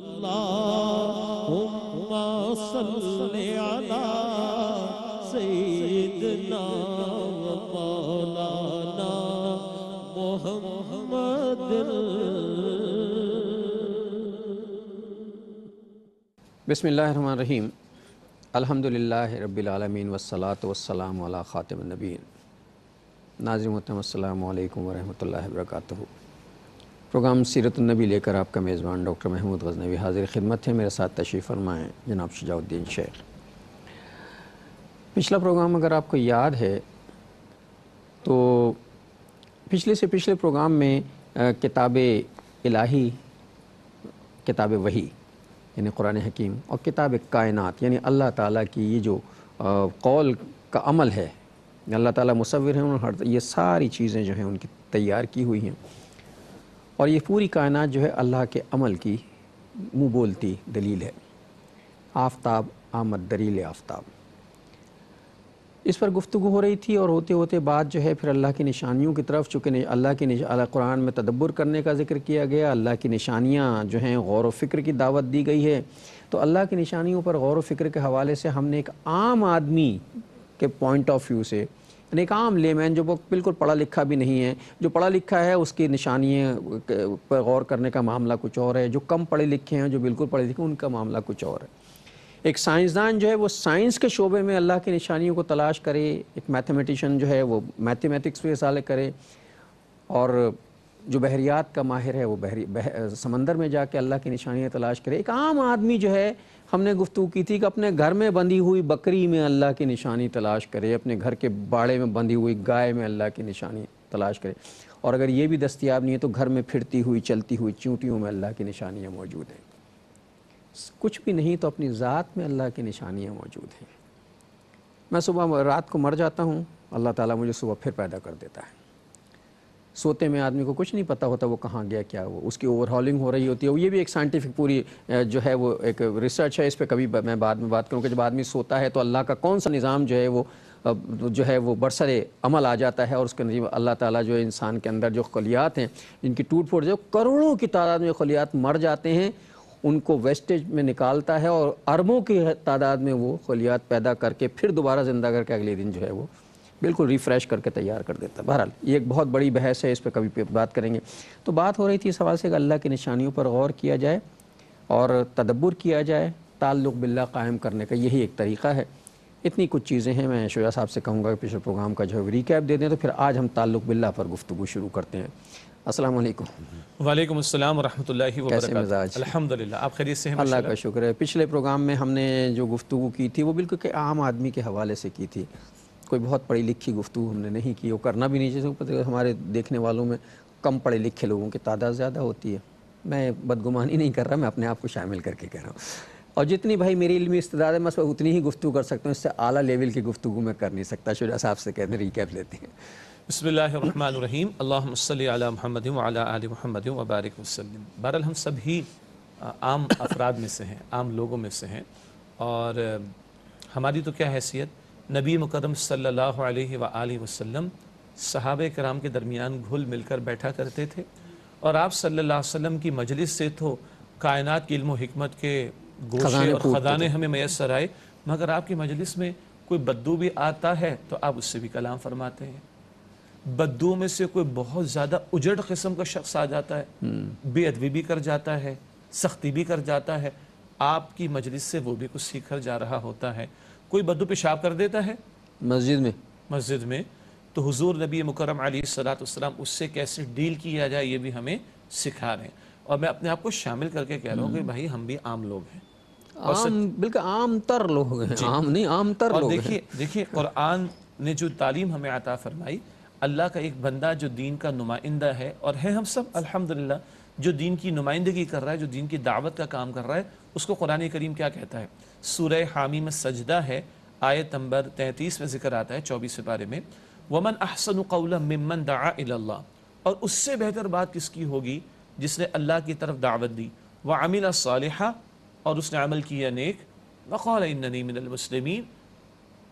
Allahumma salli ala Sayyidina wa Mawlana Muhammad Bismillahirrahmanirrahim Alhamdulillahi Rabbil Alameen Wassalatu wassalamu ala khatim al-Nabiyyin Nazim Muhammad Assalamu alaikum wa rahmatullahi wa barakatuhu programme सीरत नबी लेकर आपका मेज़बान doctor Mahmood गज़नबी हाजिर खिदमत है मेरे साथ तशरीफ़ फरमाएँ जनाब शजाउद्दीन शेख पिछला प्रोग्राम अगर आपको याद है तो पिछले से पिछले प्रोग्राम में किताब इलाही किताब वही यानी कुरान हकीम और किताब कायनात यानी अल्लाह ताला की ये जो कौल का अमल है अल्लाह ताला मुसविर हैं उन्होंने ये सारी चीज़ें जो हैं उनकी तैयार की हुई हैं और ये पूरी कायनात जो है अल्लाह के अमल की मुँह बोलती दलील है आफ्ताब आमद दलील आफ्ताब इस पर गुफ्तु हो रही थी और होते होते बात जो है फिर अल्लाह की निशानियों की तरफ चूँकि अल्लाह की कुरान में तदब्बर करने का जिक्र किया गया अल्लाह की निशानियाँ जो हैं गौर फ़िक्र की दावत दी गई है तो अल्लाह की निशानियों पर गौर फ़िक्र के हवाले से हमने एक आम आदमी के पॉइंट ऑफ व्यू से एक आम लेमैन जो वो बिल्कुल पढ़ा लिखा भी नहीं है जो पढ़ा लिखा है उसकी निशानियाँ पर गौर करने का मामला कुछ और है जो कम पढ़े लिखे हैं जो बिल्कुल पढ़े लिखे उनका मामला कुछ और है एक साइंसदान जो है वो साइंस के शोबे में अल्लाह की निशानियों को तलाश करे एक मैथमेटिशन जो है वो मैथमेटिक्स पर साल करे और जो बहरियात का माहिर है वो बहरी बह, समंदर में जाके अल्लाह की निशानियाँ तलाश करे एक आम आदमी जो है हमने गुफ्तू की थी कि अपने घर में बंधी हुई बकरी में अल्लाह की निशानी तलाश करे अपने घर के बाड़े में बंधी हुई गाय में अल्लाह की निशानी तलाश करे और अगर ये भी दस्तियाब नहीं है तो घर में फिरती हुई चलती हुई चूंटियों में अल्लाह की निशानियाँ मौजूद हैं कुछ भी नहीं तो अपनी ज़ात में अल्लाह की निशानियाँ मौजूद हैं मैं सुबह रात को मर जाता हूँ अल्लाह ताला मुझे सुबह फिर पैदा कर देता है सोते में आदमी को कुछ नहीं पता होता वो कहाँ गया क्या वो उसकी ओवरहॉलिंग हो रही होती है ये भी एक साइंटिफिक पूरी जो है वो एक रिसर्च है इस पर कभी मैं बाद में बात करूँ कि जब आदमी सोता है तो अल्लाह का कौन सा निज़ाम जो है वो जो है वो बरसर अमल आ जाता है और उसके नजीब अल्लाह ताला जो इंसान के अंदर जो खलियात हैं जिनकी टूट फूट जो करोड़ों की तादाद में खलियात मर जाते हैं उनको वेस्टेज में निकालता है और अरबों की तादाद में वो खलियात पैदा करके फिर दोबारा ज़िंदा करके अगले दिन जो है वो बिल्कुल रिफ़्रेश करके तैयार कर देता है बहरहाल ये एक बहुत बड़ी बहस है इस पर कभी बात करेंगे तो बात हो रही थी इस हवाले से अल्लाह की निशानियों पर गौर किया जाए और तदब्बर किया जाए ताल्लुक़ बिल्ला कायम करने का यही एक तरीक़ा है इतनी कुछ चीज़ें हैं मैं शोजा साहब से कहूँगा कि पिछले प्रोग्राम का जो है रिकैप दे दें तो फिर आज हम ताल्लुक़ बिल्ला पर गुफ्तु शुरू करते हैं अस्सलाम वालेकुम वालेकुम अस्सलाम रहमतुल्लाहि व बरकातहू अल्हम्दुलिल्लाह आप खैरियत से हैं अल्लाह का शुक्र है पिछले प्रोग्राम में हमने जो गुफ्तु की थी वो बिल्कुल के आम आदमी के हवाले से की थी कोई बहुत पढ़ी लिखी गुफ्तु हमने नहीं की वो करना भी नहीं चाहिए हमारे देखने वालों में कम पढ़े लिखे लोगों की तादाद ज़्यादा होती है मैं बदगुमानी नहीं कर रहा मैं अपने आप को शामिल करके कह रहा हूँ और जितनी भाई मेरी इलमी इस्तदाद है मैं उतनी ही गुफ्तु कर सकता हूँ इससे आला लेवल की गुफ्तु मैं कर नहीं सकता शुरा साहब से कहते रिकैप लेते हैं बसमीम अल्लाम महमद आल महमद वबारक वसलम बहरल हम सभी आम अफराद में से हैं आम लोगों में से हैं और हमारी तो क्या हैसियत नबी मुकदम सल्लल्लाहु अलैहि सल्ला वसल्लम सहाब कराम के दरमियान घुल मिलकर बैठा करते थे और आप सल्ला वसम की मजलिस से तो कायनात की इल्म हमत के गोशे और खदाने हमें मैसर आए मगर आपकी मजलिस में कोई बद्दू भी आता है तो आप उससे भी कलाम फरमाते हैं बद्दू में से कोई बहुत ज़्यादा उजड़ किस्म का शख्स आ जाता है हम्म। बेअदबी भी कर जाता है सख्ती भी कर जाता है आपकी मजलिस से वो भी कुछ सीख कर जा रहा होता है कोई बद्दू पेशाब कर देता है मस्जिद में मस्जिद में तो हुजूर नबी मुकरम सलाम उससे कैसे डील किया जाए ये भी हमें सिखा रहे हैं और मैं अपने आप को शामिल करके कह रहा हूँ कि हम्म। भाई हम भी आम लोग हैं आम बिल्कुल आम तर लोग हैं आम नहीं आम तर लोग देखिए देखिए कुरान ने जो तालीम हमें आता फरमाई अल्लाह का एक बंदा जो दीन का नुमाइंदा है और है हम सब अल्हम्दुलिल्लाह जो दीन की नुमाइंदगी कर रहा है जो दीन की दावत का काम कर रहा है उसको कुरान करीम क्या कहता है सूर हामी में सजदा है आयत नंबर तैंतीस में जिक्र आता है के बारे में वमन अहसन कौल दाला और उससे बेहतर बात किसकी होगी जिसने अल्लाह की तरफ दावत दी व आमिल साल और उसने अमल किया नेक वक़ौल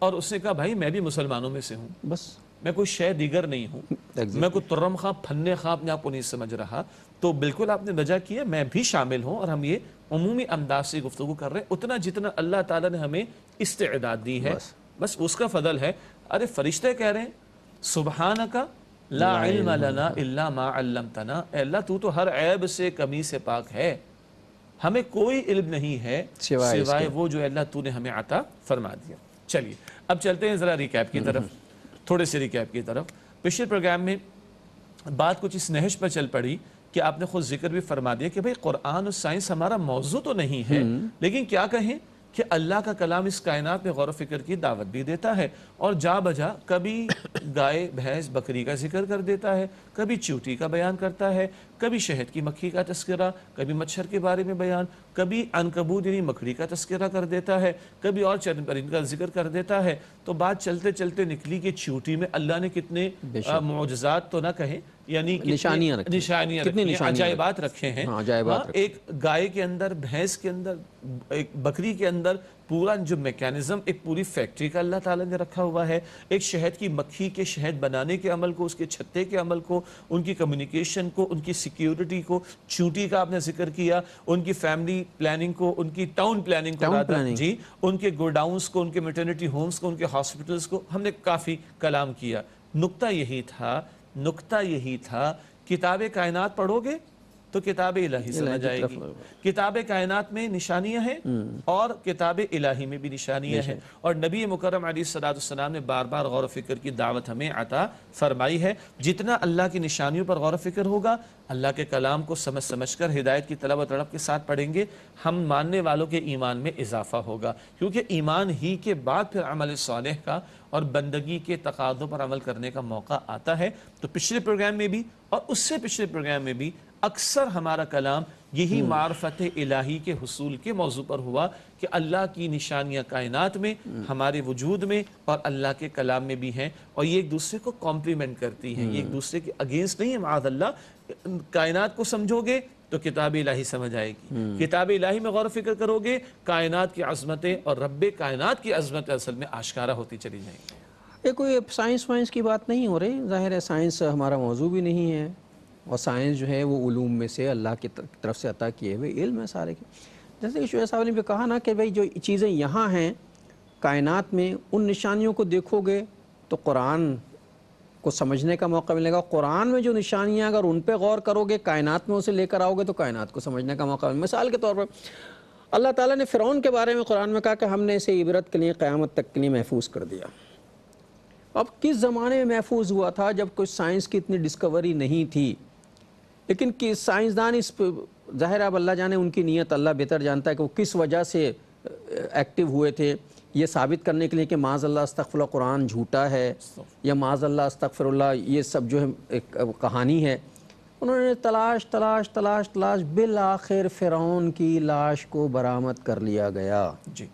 और उसने कहा भाई मैं भी मुसलमानों में से हूँ बस मैं कोई शह दीगर नहीं हूँ exactly. मैं कोई तुर्रम खां फन्ने खां अपने आप को नहीं समझ रहा तो बिल्कुल आपने वजह की है मैं भी शामिल हूँ और हम ये अमूमी अंदाज से गुफ्तु कर रहे हैं उतना जितना अल्लाह ताला ने हमें इस्तेदाद दी है बस, बस उसका फदल है अरे फरिश्ते कह रहे हैं सुबहाना का ला इल्म लना इल्ला मा अल्लमतना अल्लाह तू तो हर ऐब से कमी से पाक है हमें कोई इल्म नहीं है सिवाय वो जो अल्लाह तूने हमें आता फरमा दिया चलिए अब चलते हैं ज़रा रिकैप की हम्म, तरफ हम्म। थोड़े से रिकैप की तरफ पिछले प्रोग्राम में बात कुछ इस नहज पर चल पड़ी कि आपने खुद जिक्र भी फरमा दिया कि भाई कुरान और साइंस हमारा मौजू तो नहीं है हम्म। लेकिन क्या कहें कि अल्लाह का कलाम इस कायनात में गौर फिक्र की दावत भी देता है और जा बजा कभी गाय भैंस बकरी का जिक्र कर देता है कभी चूटी का बयान करता है कभी शहद की मक्खी का तस्करा कभी मच्छर के बारे में बयान कभी अनकबूत यानी मकड़ी का तस्करा कर देता है कभी और चरण परिंद का जिक्र कर देता है तो बात चलते चलते निकली कि चूटी में अल्लाह ने कितने मोजात तो ना कहें यानी निशानियाँ रखे हैं हाँ, हाँ एक गाय के अंदर भैंस के अंदर एक बकरी के अंदर पूरा जो मेकैनिज़म एक पूरी फैक्ट्री का अल्लाह ताला ने रखा हुआ है एक शहद की मक्खी के शहद बनाने के अमल को उसके छत्ते के अमल को उनकी कम्युनिकेशन को उनकी सिक्योरिटी को चूटी का आपने जिक्र किया उनकी फैमिली प्लानिंग को उनकी टाउन प्लानिंग को जी उनके गोडाउंस को उनके मेटर्निटी होम्स को उनके हॉस्पिटल्स को हमने काफ़ी कलाम किया नुकता यही था नुकता यही था किताब कायनात पढ़ोगे तो किताब इलाही समझ आएगी किताब कायनात में निशानियां हैं हम्म। और किताब इलाही में भी निशानियां हैं और नबी मुकरम सलाम ने बार बार गौर फिक्र की दावत हमें आता फरमाई है जितना अल्लाह की निशानियों पर गौर फिक्र होगा अल्लाह के कलाम को समझ समझ कर हिदायत की तलब तड़प के साथ पढ़ेंगे हम मानने वालों के ईमान में इजाफा होगा क्योंकि ईमान ही के बाद फिर अमल साल का और बंदगी के तकादों पर अमल करने का मौका आता है तो पिछले प्रोग्राम में भी और उससे पिछले प्रोग्राम में भी अक्सर हमारा कलाम यही हम्म। मार्फत इलाही के हसूल के मौजू पर हुआ कि अल्लाह की निशानियाँ कायनात में हम्म। हमारे वजूद में और अल्लाह के कलाम में भी हैं और ये एक दूसरे को कॉम्प्लीमेंट करती हैं ये एक हम्म। दूसरे के अगेंस्ट नहीं है माजल्ला कायनात को समझोगे तो किताब इलाही समझ आएगी किताब इलाही में गौर फिक्र करोगे कायनात की अजमतें और रब कायनात की अजमत असल में आशकारा होती चली जाएंगी ये कोई साइंस वाइंस की बात नहीं हो रही ज़ाहिर है साइंस हमारा मौजू भी नहीं है और साइंस जो है वो ूम में से अल्लाह की तरफ से अता किए हुए इल्म है सारे के जैसे कि शुरू साहब ने भी कहा ना कि भाई जो चीज़ें यहाँ हैं कायनत में उन निशानियों को देखोगे तो कुरान को समझने का मौका मिलेगा कुरान में जो निशानियाँ अगर उन पर गौर करोगे कायनात में उसे लेकर आओगे तो कायनात को समझने का मौका मिलेगा मिसाल के तौर पर अल्लाह ताला ने फ़िरौन के बारे में कुरान में कहा कि हमने इसे इबरत के लिए क़्यामत तक के लिए महफूज कर दिया अब किस ज़माने में महफूज हुआ था जब कुछ साइंस की इतनी डिस्कवरी नहीं थी लेकिन कि साइंसदान इस ज़ाहिर अब अल्लाह जाने उनकी नीयत अल्लाह बेहतर जानता है कि वो किस वजह से एक्टिव हुए थे ये साबित करने के लिए कि माजल्ला अस्तफ़ल कुरान झूठा है या माजल्ला अस्तफ़रल्ला ये सब जो है एक कहानी है उन्होंने तलाश तलाश तलाश तलाश बिल आखिर फ़िरौन की लाश को बरामद कर लिया गया जी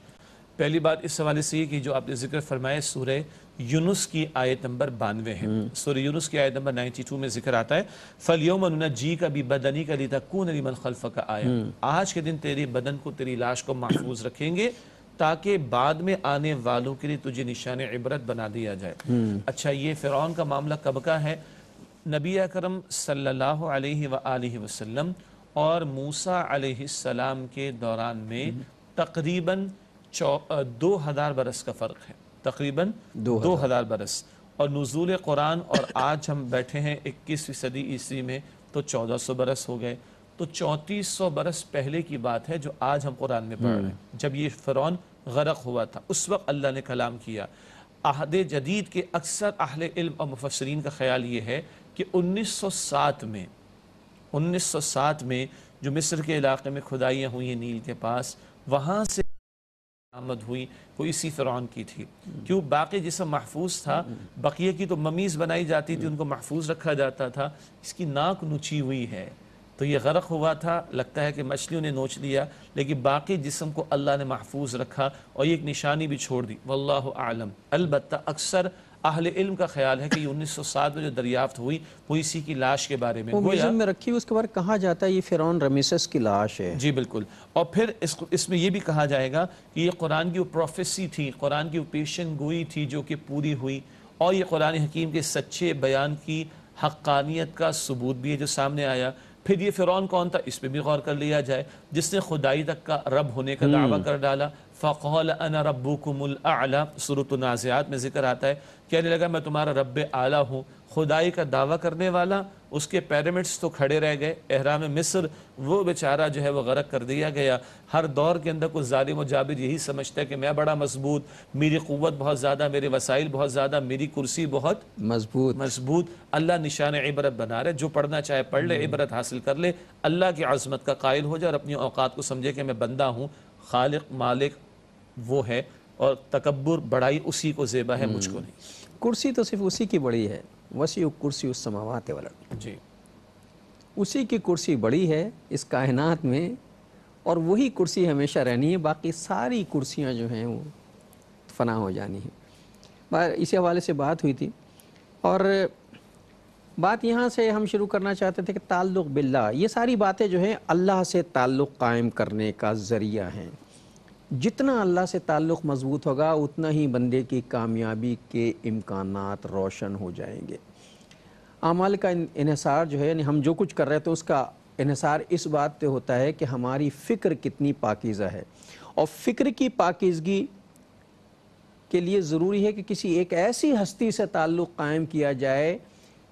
पहली बात इस हवाले से कि जो आपने जिक्र फरमाए सूर्य यूनुस की आयत नंबर बानवे है हम्म। सूर्य यूनुस की आयत नंबर नाइन्टी टू में जिक्र आता है फल योम जी का भी बदनी का ली कून अली मन खलफ का आया हम्म। आज के दिन तेरे बदन को तेरी लाश को महफूज रखेंगे ताकि बाद में आने वालों के लिए तुझे निशान इबरत बना दिया जाए हम्म। अच्छा ये फिर का मामला कब का है नबी अकरम सल्लल्लाहु और मूसा सलाम के दौरान में तकरीबन दो हज़ार बरस का फ़र्क है तकरीबन दो, दो हज़ार बरस और नज़ूल कुरान और आज हम बैठे हैं इक्कीसवीं सदी ईस्वी में तो चौदह सौ बरस हो गए तो चौंतीस सौ बरस पहले की बात है जो आज हम कुरान में पढ़ रहे हैं हम्म। जब ये फ़िरौन गरक हुआ था उस वक्त अल्लाह ने कलाम किया आहद जदीद के अक्सर अहल इल्म और मुफसरीन का ख्याल ये है कि 1907 में 1907 में जो मिस्र के इलाके में खुदाइयाँ हुई हैं नील के पास वहाँ से आमद हुई कोई इसी फ़िरौन की थी क्यों बाकी जिसम महफूज था बकिया की तो ममीज़ बनाई जाती थी उनको महफूज रखा जाता था इसकी नाक नुची हुई है तो ये गर्क हुआ था लगता है कि मछलियों ने नोच लिया लेकिन बाकी जिसम को अल्लाह ने महफूज रखा और ये एक निशानी भी छोड़ दी वल्ल आलम अलबत् अक्सर अहल इल्म का ख्याल है कि उन्नीस सौ सात में जो दरियाफ्त हुई वो इसी की लाश के बारे में म्यूजियम में रखी हुई उसके बारे कहा जाता है ये फिरौन रमीसस की लाश है जी बिल्कुल और फिर इस, इसमें यह भी कहा जाएगा कि ये कुरान की प्रोफेसी थी कुरान की पेशन गोई थी जो कि पूरी हुई और ये कुरान हकीम के सच्चे बयान की हक्कानियत का सबूत भी है जो सामने आया फिर ये फ़िरौन कौन था इस पर भी गौर कर लिया जाए जिसने खुदाई तक का रब होने का दावा हम्म। कर डाला फ़ौल अना रब्बुकुमुल आला नाज़ियात में ज़िक्र आता है कहने लगा मैं तुम्हारा रब आला हूँ खुदाई का दावा करने वाला उसके पैरामिड्स तो खड़े रह गए एहराम मिस्र वो बेचारा जो है वह गर्क कर दिया गया हर दौर के अंदर कुछ ालिम जाबिर यही समझता है कि मैं बड़ा मजबूत मेरी क़वत बहुत ज़्यादा मेरे वसाइल बहुत ज़्यादा मेरी कुर्सी बहुत मजबूत मजबूत अल्लाह निशान इबरत बना रहे जो पढ़ना चाहे पढ़ ले इबरत हासिल कर ले अल्लाह की आज़मत का कायल हो जाए और अपनी औकात को समझे कि मैं बंदा हूँ खालिक मालिक वो है और तकबर बड़ाई उसी को जेबा है हम्म। मुझको नहीं कुर्सी तो सिर्फ उसी की बड़ी है वसी कुर्सी उस समावाते वाला जी उसी की कुर्सी बड़ी है इस कायनात में और वही कुर्सी हमेशा रहनी है बाकी सारी कुर्सियाँ जो हैं वो फना हो जानी है इसी हवाले से बात हुई थी और बात यहाँ से हम शुरू करना चाहते थे कि ताल्लुक़ बिल्ला ये सारी बातें जो हैं अल्लाह से ताल्लुक़ कायम करने का ज़रिया हैं जितना अल्लाह से ताल्लुक़ मज़बूत होगा उतना ही बंदे की कामयाबी के इम्कान रोशन हो जाएंगे अमाल का इसार जो है यानी हम जो कुछ कर रहे थे तो उसका इसार इस बात पर होता है कि हमारी फ़िक्र कितनी पाकिज़ा है और फ़िक्र की पाकिजगी के लिए ज़रूरी है कि किसी एक ऐसी हस्ती से ताल्लुक़ कायम किया जाए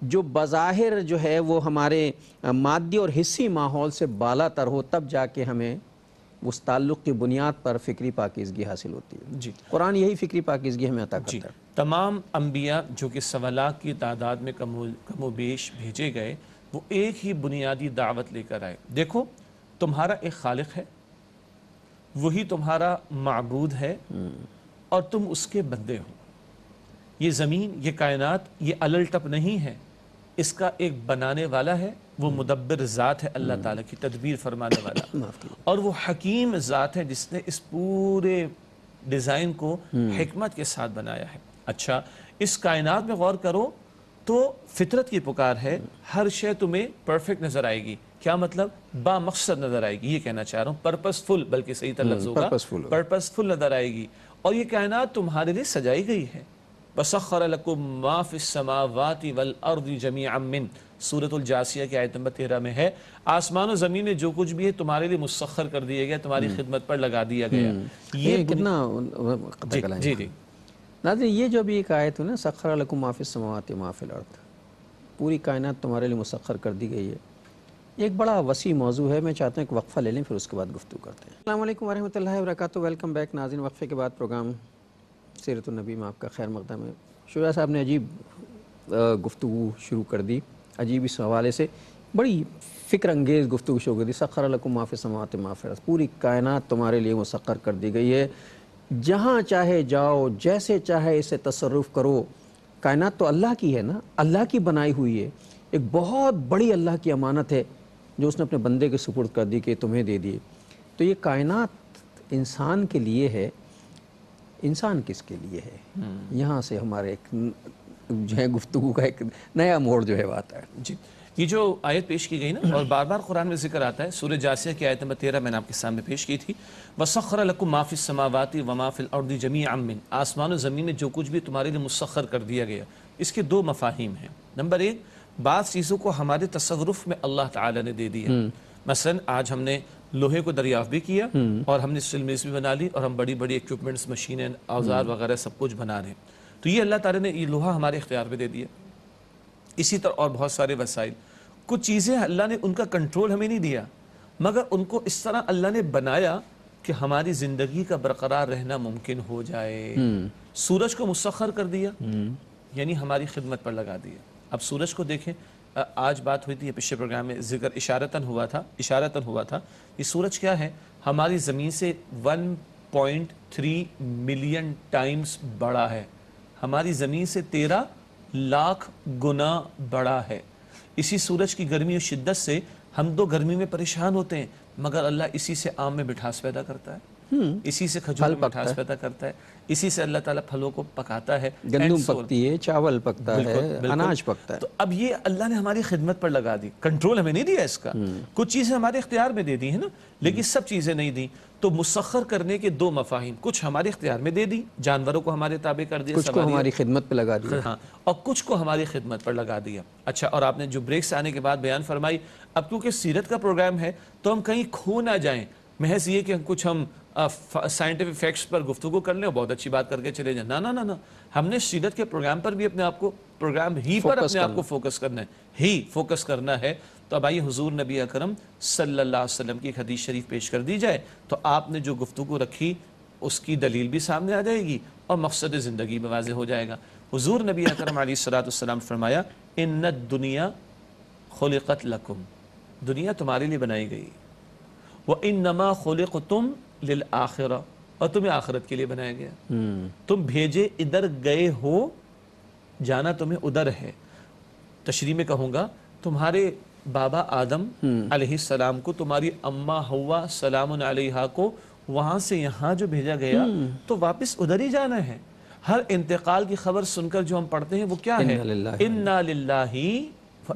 जो बज़ाहिर जो है वो हमारे मादी और हिस्सी माहौल से बाला तर हो तब जाके हमें उस ताल्लुक़ की बुनियाद पर फ़िक्री पाकिजगी हासिल होती है जी कुरान यही फ़िक्री पाकिजगी हमें अता करता है तमाम अम्बिया जो कि सवाला की तादाद में कमो कमोबेश भेजे गए वो एक ही बुनियादी दावत लेकर आए देखो तुम्हारा एक खालिक है वही तुम्हारा मबूद है हम्म। और तुम उसके बंदे हो ये ज़मीन ये कायनात ये अलटप नहीं है इसका एक बनाने वाला है वो हम्म। मुदब्बर ज़ात है अल्लाह हम्म। ताला की तदबीर फरमाने वाला और वो हकीम ज़ात है जिसने इस पूरे डिज़ाइन को हमत हम्म। के साथ बनाया है अच्छा इस कायनात में गौर करो तो फितरत की पुकार है हर शे तुम्हें परफेक्ट नज़र आएगी क्या मतलब बामकसद नज़र आएगी ये कहना चाह रहा हूँ पर्पसफुल बल्कि सही तरह होगा पर्पसफुल नज़र आएगी और ये कायनात तुम्हारे लिए सजाई गई है बसखरकुम माफ़िसमावती वल अर्द जमी अमिन सूरतलजासिया की आयत नंबर तेरह में है आसमान और ज़मीन में जो कुछ भी है तुम्हारे लिए मुसखर कर दिया गया तुम्हारी हम्म। खिदमत पर लगा दिया गया हम्म। ये कितना जी ये जो अभी एक आयत है ना सखरकुम माफ़िसमावती माफ़िल अर्द पूरी कायनात तुम्हारे लिए मुसखर कर दी गई है एक बड़ा वसी मौजू है मैं चाहता हूँ एक वक्फ़ा ले लें फिर उसके बाद गुफ्तु करते हैं अल्लाम वरहमल वर्क वेलकम बैक नाजिन वक्फ़े के बाद प्रोग्राम सीरत नबी में आपका खैर मकदम है शुरा साहब ने अजीब गुफ्तु शुरू कर दी अजीब इस हवाले से बड़ी फ़िक्र अंगेज़ गुफ्तु शुरू कर दी सखर लकुम माफ़ समात माफ़र पूरी कायनात तुम्हारे लिए मुसक्र कर दी गई है जहाँ चाहे जाओ जैसे चाहे इसे तसरफ़ करो कायनात तो अल्लाह की है ना अल्लाह की बनाई हुई है एक बहुत बड़ी अल्लाह की अमानत है जो उसने अपने बंदे के सुपुर्द कर दी कि तुम्हें दे दिए तो ये कायनात इंसान के लिए है इंसान किसके लिए है हम्म। यहाँ से हमारे एक जो है गुफ्तु का एक नया मोड़ जो है वह आता है जी ये जो आयत पेश की गई ना और बार बार कुरान में जिक्र आता है सूर्य जासिया की आयत नंबर तेरह मैंने आपके सामने पेश की थी वसखर लकु माफ़ी समावाती व माफिल और जमी अमिन आसमान और ज़मीन में जो कुछ भी तुम्हारे लिए मुसखर कर दिया गया इसके दो मफाहिम हैं नंबर एक बाज़ चीज़ों को हमारे तसरफ में अल्लाह ताला ने दे दिया हम्म। मसलन आज हमने लोहे को दरियाफ भी किया हम्म। और हमने स्टील मिल्स भी बना ली और हम बड़ी बड़ी इक्विपमेंट्स मशीनें औजार हम्म। वगैरह सब कुछ बना रहे हैं तो ये अल्लाह ताला ने ये लोहा हमारे इख्तियार में दे दिया इसी तरह और बहुत सारे वसाइल कुछ चीज़ें अल्लाह ने उनका कंट्रोल हमें नहीं दिया मगर उनको इस तरह अल्लाह ने बनाया कि हमारी ज़िंदगी का बरकरार रहना मुमकिन हो जाए हम्म। सूरज को मुसखर कर दिया यानी हमारी खिदमत पर लगा दिया अब सूरज को देखें आज बात हुई थी पिछले प्रोग्राम में जिक्र इशारतन हुआ था इशारतन हुआ था कि सूरज क्या है हमारी ज़मीन से 1.3 मिलियन टाइम्स बड़ा है हमारी ज़मीन से 13 लाख गुना बड़ा है इसी सूरज की गर्मी और शिद्दत से हम दो गर्मी में परेशान होते हैं मगर अल्लाह इसी से आम में मिठास पैदा करता है हम्म। इसी से खजूर मिठास पैदा करता है इसी से अल्लाह ताला फलों को पकाता है गंदम पकती है चावल पकता है अनाज पकता है तो अब ये अल्लाह ने हमारी खिदमत पर लगा दी कंट्रोल हमें नहीं दिया इसका हम्म। कुछ चीज़ें हमारे इख्तियार में दे दी है ना लेकिन सब चीज़ें नहीं दी तो मुसखर करने के दो मफाहिम कुछ हमारे इख्तियार में दे दी जानवरों को हमारे ताबे कर दिया कुछ को हमारी खिदमत पर लगा दिया हाँ और कुछ को हमारी खिदमत पर लगा दिया अच्छा और आपने जो ब्रेक से आने के बाद बयान फरमाई अब क्योंकि सीरत का प्रोग्राम है तो हम कहीं खो ना जाए महज ये कि कुछ हम साइंटिफिक फैक्ट्स पर गुफ्तु कर लें बहुत अच्छी बात करके चले जाए ना ना ना ना हमने सीरत के प्रोग्राम पर भी अपने आप को प्रोग्राम ही पर अपने आप को फोकस करना है ही फोकस करना है तो अब आइए हजूर नबी अकरम सल्लल्लाहु अलैहि वसल्लम की हदीस शरीफ पेश कर दी जाए तो आपने जो गुफ्तु रखी उसकी दलील भी सामने आ जाएगी और मकसद ज़िंदगी में वाज हो जाएगा हजूर नबी अकरम सलाम फरमाया इन्नत दुनिया कत लकुम दुनिया तुम्हारे लिए बनाई गई वह इन नमा को तुम लिल आखिरा और तुम्हें आखिरत के लिए बनाया गया हम्म। तुम भेजे इधर गए हो जाना तुम्हें उधर है तशरी में कहूँगा तुम्हारे बाबा आदम हम्म। सलाम को तुम्हारी अम्मा हवा सलाम को वहाँ से यहाँ जो भेजा गया हम्म। तो वापस उधर ही जाना है हर इंतकाल की खबर सुनकर जो हम पढ़ते हैं वो क्या है इन्ना लिल्लाही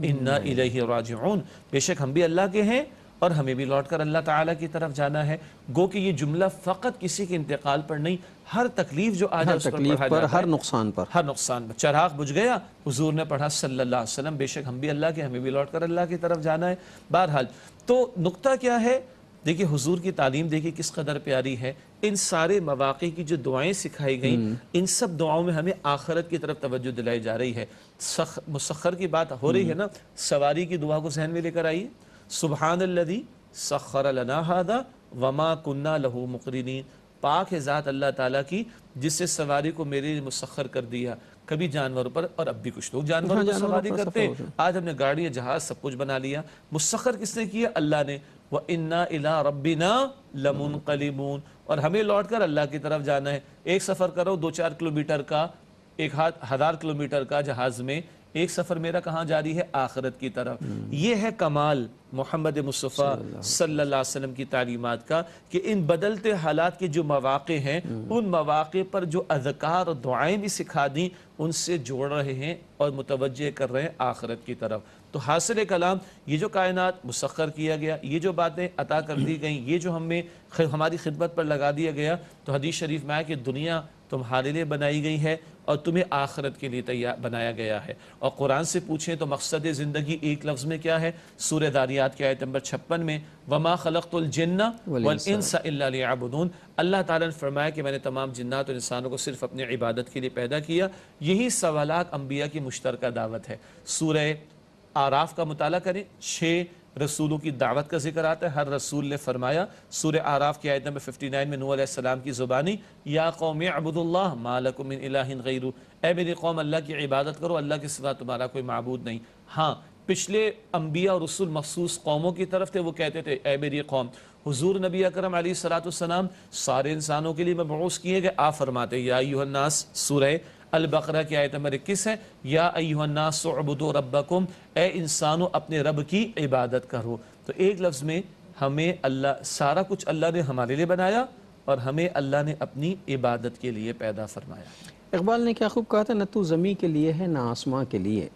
इन्ना इलैहि राजिऊन बेशक हम भी अल्लाह के हैं और हमें भी लौट कर अल्लाह ताला की तरफ जाना है गो कि ये जुमला फ़कत किसी के इंतकाल पर नहीं हर तकलीफ जो आज हर तकलीफ पर, पर हर नुकसान पर हर नुकसान पर चराग बुझ गया हुजूर ने पढ़ा सल्लल्लाहु अलैहि वसल्लम बेशक हम भी अल्लाह के हमें भी लौट कर अल्लाह की तरफ जाना है बहरहाल तो नुकता क्या है देखिए हुजूर की तालीम देखिए किस कदर प्यारी है इन सारे मौाक़े की जो दुआएं सिखाई गई हम्म। इन सब दुआओं में हमें आखरत की तरफ तवज्जो दिलाई जा रही है मुसखर की बात हो रही हम्म। है ना सवारी की दुआ को जहन में लेकर आइए सुबहानल्लदी सखर लनाहादा वमा कुन्ना लहू मुकरिन पाक है ज़ात अल्लाह ताला की जिससे सवारी को मेरे लिए मुसखर कर दिया कभी जानवरों पर और अब भी कुछ लोग जानवरों पर हाँ, सवारी करते हैं आज हमने गाड़ी जहाज सब कुछ बना लिया मुसखर किसने किया अल्लाह ने व इन्ना इला रब्बिना लमुन कलीमून और हमें लौट कर अल्लाह की तरफ जाना है एक सफ़र करो दो चार किलोमीटर का एक हाथ हज़ार किलोमीटर का जहाज़ में एक सफ़र मेरा कहाँ जारी है आखरत की तरफ यह है कमाल मोहम्मद मुस्तफ़ा सल्ला वसम की तालीमत का कि इन बदलते हालात के जो मौाक़े हैं हम्म। उन मौाक़े पर जो अजकार और दुआएँ भी सिखा दी उनसे जोड़ रहे हैं और मुतवजह कर रहे हैं आखरत की तरफ तो हासिल कलाम ये जो कायनात मुसखर किया गया ये जो बातें अता कर दी गई ये जो हमें हमारी खिदमत पर लगा दिया गया तो हदीस शरीफ में आया कि दुनिया तुम्हारे लिए बनाई गई है और तुम्हें आखरत के लिए तैयार बनाया गया है और कुरान से पूछें तो मकसद ज़िंदगी एक लफ्ज़ में क्या है सूर दारियात के आयत नंबर छप्पन में वमा खलतुलजन्ना वलसाबुदून अल्लाह ताला ने फरमाया कि मैंने तमाम जन्नात और इंसानों को सिर्फ अपने इबादत के लिए पैदा किया यही सवालाक अम्बिया की मुश्तरक दावत है सूर आराफ का मताल करें छः रसूलों की दावत का जिक्र आता है हर रसूल ने फरमाया सूर आराफ की आयत नंबर फिफ्टी नाइन में नूसम की ज़ुबानी या कौम अबूदुल्ला मालकुम गैरू ए मेरी कौम अल्लाह की इबादत करो अल्लाह के सिवा तुम्हारा कोई मबूद नहीं हाँ पिछले अम्बिया और रसूल मखसूस कौमों की तरफ थे वो कहते थे ए मेरी कौम हज़ूर नबी अक्रम सलाम सारे इंसानों के लिए मबूस किए गए आ फरमाते या यूहन्नास अलबकरा की आयत नंबर इक्कीस है या अयुन्ना रब रबकुम ए इंसानो अपने रब की इबादत करो तो एक लफ्ज़ में हमें अल्लाह सारा कुछ अल्लाह ने हमारे लिए बनाया और हमें अल्लाह ने अपनी इबादत के लिए पैदा फरमाया इकबाल ने क्या खूब कहा था न तो ज़मी के लिए है ना आसमां के लिए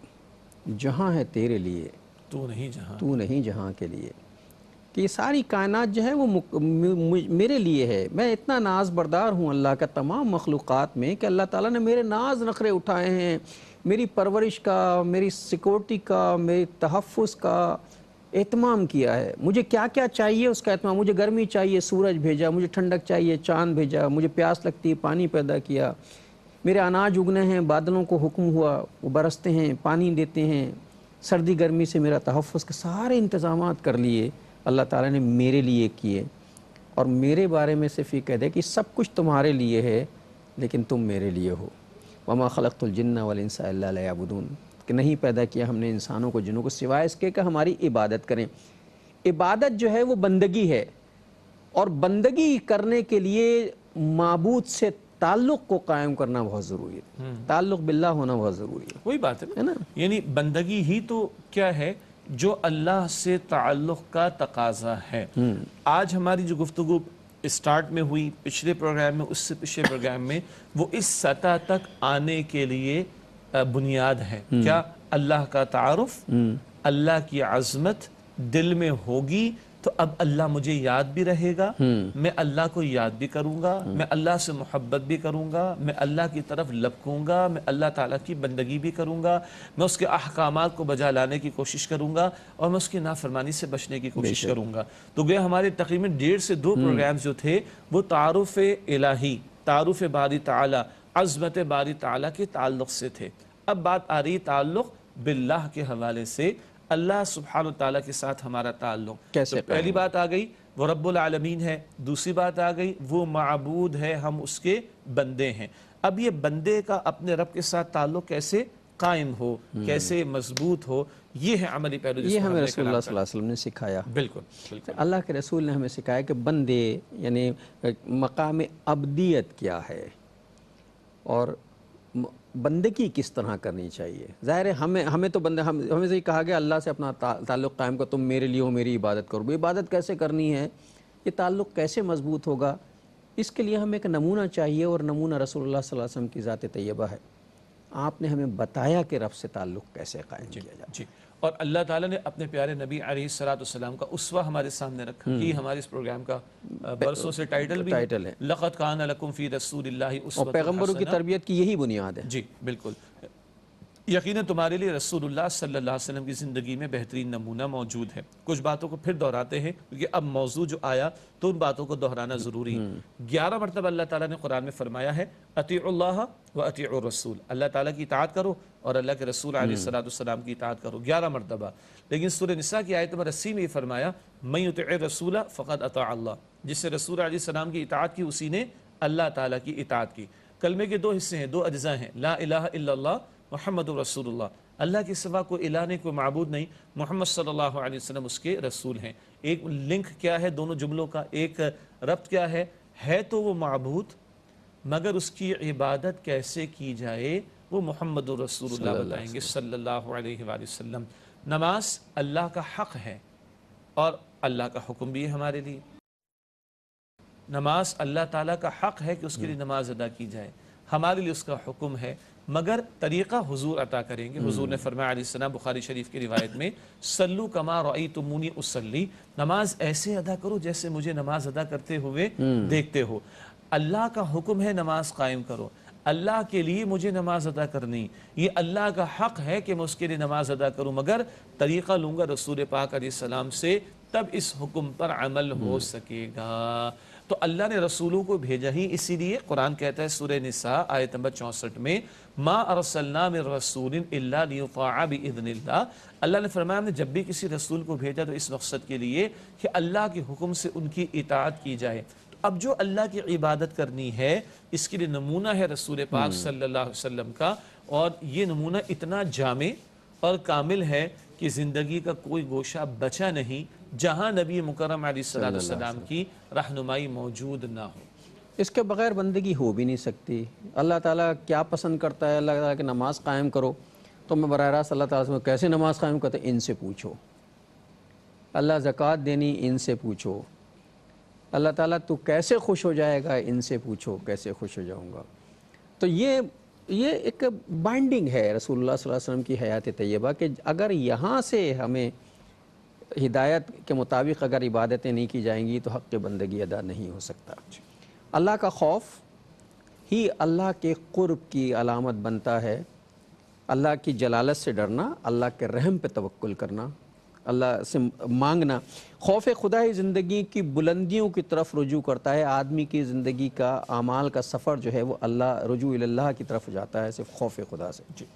जहाँ है तेरे लिए तू नहीं जहाँ तू नहीं जहाँ के लिए कि ये सारी कायनात जो है वो मेरे लिए है मैं इतना नाज बरदार हूँ अल्लाह का तमाम मखलूक़ में कि अल्लाह ताला ने मेरे नाज नखरे उठाए हैं मेरी परवरिश का मेरी सिक्योरिटी का मेरे तहफ़ का एहतमाम किया है मुझे क्या क्या चाहिए उसका एहतमाम मुझे गर्मी चाहिए सूरज भेजा मुझे ठंडक चाहिए चांद भेजा मुझे प्यास लगती है पानी पैदा किया मेरे अनाज उगने हैं बादलों को हुक्म हुआ वो बरसते हैं पानी देते हैं सर्दी गर्मी से मेरा तहफ़ के सारे इंतज़ाम कर लिए अल्लाह ताला ने मेरे लिए किए और मेरे बारे में सिर्फ ये कह दे कि सब कुछ तुम्हारे लिए है लेकिन तुम मेरे लिए हो ममा खलतुलजन्ना वालसाबुदून कि नहीं पैदा किया हमने इंसानों को जिनों को सिवाय इसके कि हमारी इबादत करें इबादत जो है वो बंदगी है और बंदगी करने के लिए मबूद से ताल्लुक को कायम करना बहुत ज़रूरी है हम्म। ताल्लुक बिल्ला होना बहुत ज़रूरी है वही बात है ना यानी बंदगी ही तो क्या है जो अल्लाह से ताल्लुक़ का तकाजा है आज हमारी जो गुफ्तु स्टार्ट में हुई पिछले प्रोग्राम में उससे पिछले प्रोग्राम में वो इस सतह तक आने के लिए बुनियाद है क्या अल्लाह का तारफ़ हम्म। अल्लाह की आज़मत दिल में होगी तो अब अल्लाह मुझे याद भी रहेगा हम्म। मैं अल्लाह को याद भी करूँगा हम्म। मैं अल्लाह से मोहब्बत भी करूँगा मैं अल्लाह की तरफ लपकूँगा मैं अल्लाह ताला की बंदगी भी करूँगा मैं उसके अहकाम को बजा लाने की कोशिश करूंगा और मैं उसकी नाफरमानी से बचने की कोशिश करूंगा तो गए हमारे तकरीबन डेढ़ से दो हम्म। प्रोग्राम जो थे वो तारफ़ इलाही तारफ़ बारी ताला अजमत बारी ताला के ताल्लुक़ से थे अब बात आ रही ताल्लुक़ बिल्लाह के हवाले से अल्लाह सुबहान तला के साथ हमारा ताल्लुक तो कैसे तो पहली बात आ गई वो रब्लमीन है दूसरी बात आ गई वो मबूद है हम उसके बंदे हैं अब ये बंदे का अपने रब के साथ ताल्लुक कैसे कायम हो हम्म। कैसे मजबूत हो ये है अमली पहलू ये हमें रसूल वसल्लम ने सिखाया बिल्कुल। अल्लाह के रसूल ने हमें सिखाया कि बंदे यानी मकाम अबदियत क्या है और बंदगी किस तरह करनी चाहिए ज़ाहिर है हमें हमें तो बंदे हम हमें से ही कहा गया अल्लाह से अपना ता, ताल्लुक़ कायम करो तुम मेरे लिए हो मेरी इबादत करो इबादत कैसे करनी है ये ताल्लुक़ कैसे मजबूत होगा इसके लिए हमें एक नमूना चाहिए और नमूना रसूल वसम की ज़ात तैयबा है आपने हमें बताया कि रब से ताल्लुक़ कैसे कायम किया जाए और अल्लाह ताला ने अपने प्यारे नबी सलाम का उसवा हमारे सामने रखा कि हम्म। हमारे इस प्रोग्राम का बरसों से टाइटल भी टाइटल है लखत खान फ़ी रसूल पैगम्बरों की तरबियत की यही बुनियाद है जी बिल्कुल यकीन तुम्हारे लिए रसूलुल्लाह सल्लल्लाहु अलैहि वसल्लम की ज़िंदगी में बेहतरीन नमूना मौजूद है कुछ बातों को फिर दोहराते हैं क्योंकि अब मौजू जो आया तो उन बातों को दोहराना ज़रूरी है हम्म। ग्यारह मरतब अल्लाह ताला ने कुरान में फरमाया है अतील्ला व अती रसूल अल्लाह ताला की इतात करो और अल्लाह के रसूल हम्म। सलाम की इतात करो ग्यारह मरतबा लेकिन सुर नसा की आयतम रस्सी में ये फरमाया मई उत रसूल फ़कत अता अल्लाह जिससे रसूल सलाम की इतात की उसी ने अल्लाह ताली की इतात की कलमे के दो हिस्से हैं दो अज्जा हैं ला अला मोहम्मद रसूलुल्लाह अल्लाह के सिवा को इलाने को मबूद नहीं मोहम्मद सल्लल्लाहु अलैहि वसल्लम उसके रसूल हैं एक लिंक क्या है दोनों जुमलों का एक रब्त क्या है है तो वो मबूद मगर उसकी इबादत कैसे की जाए वो मोहम्मद रसूल बताएंगे सल्लल्लाहु नमाज अल्लाह का हक है और अल्लाह का हुक्म भी है हमारे लिए नमाज अल्लाह ताला का हक है कि उसके लिए हम्म। नमाज अदा की जाए हमारे लिए उसका हुक्म है मगर तरीक़ा हुजूर अता करेंगे हम्म। हुजूर ने फरमाया बुखारी शरीफ की रिवायत में सल्लू कमा रई तुमुनी उसली नमाज ऐसे अदा करो जैसे मुझे नमाज अदा करते हुए हम्म। देखते हो अल्लाह का हुक्म है नमाज कायम करो अल्लाह के लिए मुझे नमाज अदा करनी ये अल्लाह का हक है कि मैं उसके लिए नमाज अदा करूं मगर तरीक़ा लूंगा रसूल पाक सलाम से तब इस हुक्म पर अमल हो हम्म। सकेगा तो अल्लाह ने रसूलों को भेजा ही इसीलिए कुरान कहता है सूर्य निसा आयत नंबर चौंसठ में माँ अरसल्लाम रसूल अल्लाह ने फरमाया ने जब भी किसी रसूल को भेजा तो इस मकसद के लिए कि अल्लाह के हुक्म से उनकी इतात की जाए तो अब जो अल्लाह की इबादत करनी है इसके लिए नमूना है रसूल पाक हम्म। सल्ला वसम का और ये नमूना इतना जामे और कामिल है कि ज़िंदगी का कोई गोशा बचा नहीं जहाँ नबी मुकरम सलाम की रहनुमाई मौजूद ना हो इसके बगैर बंदगी हो भी नहीं सकती अल्लाह ताला क्या पसंद करता है अल्लाह ताला की नमाज कायम करो तो मैं बर रास्त अल्लाह ताला से कैसे नमाज कायम करते इनसे पूछो अल्लाह ज़क़़त देनी इनसे पूछो अल्लाह ताला तू कैसे खुश हो जाएगा इनसे पूछो कैसे खुश हो जाऊँगा तो ये ये एक बाइंडिंग है रसूल सल्लल्लाहु अलैहि वसल्लम की हयात तय्यबा कि अगर यहाँ से हमें हिदायत के मुताबिक अगर इबादतें नहीं की जाएंगी तो हक़ बंदगी अदा नहीं हो सकता अल्लाह का खौफ ही अल्लाह के क़ुरब की अलामत बनता है अल्लाह की जलालत से डरना अल्लाह के रहम पे तवक्ल करना अल्लाह से मांगना खौफ खुदा ही ज़िंदगी की बुलंदियों की तरफ रुजू करता है आदमी की ज़िंदगी का अमाल का सफ़र जो है वो अल्लाह रुजू अल्लाह की तरफ जाता है सिर्फ खौफ खुदा से जी